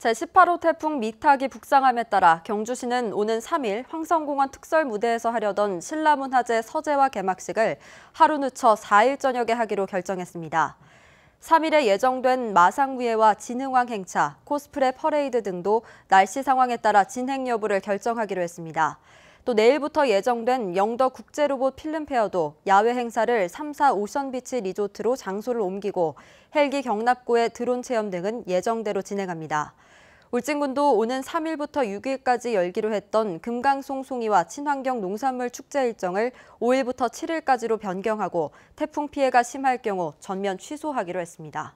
제18호 태풍 미탁이 북상함에 따라 경주시는 오는 3일 황성공원 특설 무대에서 하려던 신라문화재 서재와 개막식을 하루 늦춰 4일 저녁에 하기로 결정했습니다. 3일에 예정된 마상무예와 진흥왕 행차, 코스프레 퍼레이드 등도 날씨 상황에 따라 진행 여부를 결정하기로 했습니다. 또 내일부터 예정된 영덕 국제로봇 필름페어도 야외 행사를 3, 사 오션비치 리조트로 장소를 옮기고 헬기 경납고의 드론 체험 등은 예정대로 진행합니다. 울진군도 오는 3일부터 6일까지 열기로 했던 금강송송이와 친환경 농산물 축제 일정을 5일부터 7일까지로 변경하고 태풍 피해가 심할 경우 전면 취소하기로 했습니다.